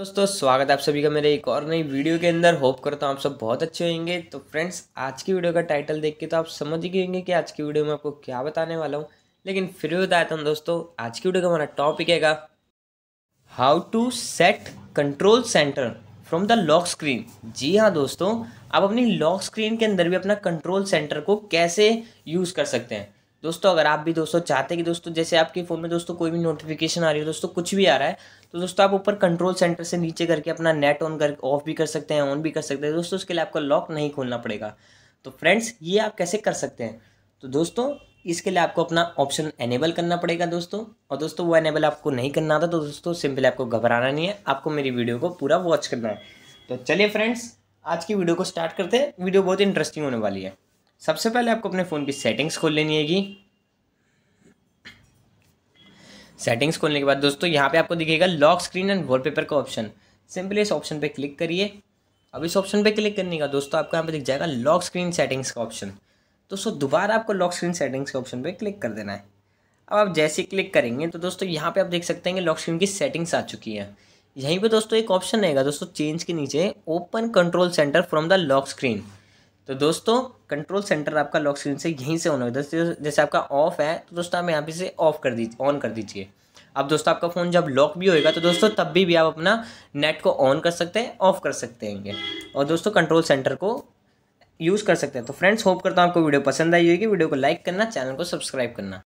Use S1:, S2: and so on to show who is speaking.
S1: दोस्तों स्वागत है आप सभी का मेरे एक और नई वीडियो के अंदर होप करता हूँ आप सब बहुत अच्छे होंगे तो फ्रेंड्स आज की वीडियो का टाइटल देख के तो आप समझ गए होंगे कि आज की वीडियो में आपको क्या बताने वाला हूँ लेकिन फिर भी बताया हूँ दोस्तों आज की वीडियो का हमारा टॉपिक है how to set control centre from the lock screen जी हाँ दोस्तों आप अपनी लॉक स्क्रीन के अंदर भी अपना कंट्रोल सेंटर को कैसे यूज़ कर सकते हैं दोस्तों अगर आप भी दोस्तों चाहते हैं कि दोस्तों जैसे आपके फ़ोन में दोस्तों कोई भी नोटिफिकेशन आ रही हो दोस्तों कुछ भी आ रहा है तो दोस्तों आप ऊपर कंट्रोल सेंटर से नीचे करके अपना नेट ऑन कर ऑफ भी कर सकते हैं ऑन भी कर सकते हैं दोस्तों उसके लिए आपको लॉक नहीं खोलना पड़ेगा तो फ्रेंड्स ये आप कैसे कर सकते हैं तो दोस्तों इसके लिए आपको अपना ऑप्शन एनेबल करना पड़ेगा दोस्तों और दोस्तों वो एनेबल आपको नहीं करना था तो दोस्तों सिंपली आपको घबराना नहीं है आपको मेरी वीडियो को पूरा वॉच करना है तो चलिए फ्रेंड्स आज की वीडियो को स्टार्ट करते हैं वीडियो बहुत इंटरेस्टिंग होने वाली है सबसे पहले आपको अपने फ़ोन की सेटिंग्स खोल लेनी हैगी सेटिंग्स खोलने के बाद दोस्तों यहाँ पे आपको दिखेगा लॉक स्क्रीन एंड वॉलपेपर का ऑप्शन सिंपली इस ऑप्शन पे क्लिक करिए अब इस ऑप्शन पे क्लिक करने का दोस्तों आपको यहाँ पे दिख जाएगा लॉक स्क्रीन सेटिंग्स का ऑप्शन दोस्तों दोबारा आपको लॉक स्क्रीन सेटिंग्स के ऑप्शन पर क्लिक कर देना है अब आप जैसे क्लिक करेंगे तो दोस्तों यहाँ पर आप देख सकते हैं कि लॉक स्क्रीन की सेटिंग्स आ चुकी है यहीं पर दोस्तों एक ऑप्शन रहेगा दोस्तों चेंज के नीचे open control centre from the lock screen तो दोस्तों कंट्रोल सेंटर आपका लॉक स्क्रीन से यहीं से ऑन होगा दोस्तों जैसे आपका ऑफ है तो दोस्तों आप यहाँ पे से ऑफ कर दीजिए ऑन कर दीजिए अब दोस्तों आपका फ़ोन जब लॉक भी होएगा तो दोस्तों तब भी, भी आप अपना नेट को ऑन कर सकते हैं ऑफ कर सकते हैं और दोस्तों कंट्रोल सेंटर को यूज़ कर सकते हैं तो फ्रेंड्स होप करता हूँ आपको वीडियो पसंद आई होगी वीडियो को लाइक करना चैनल को सब्सक्राइब करना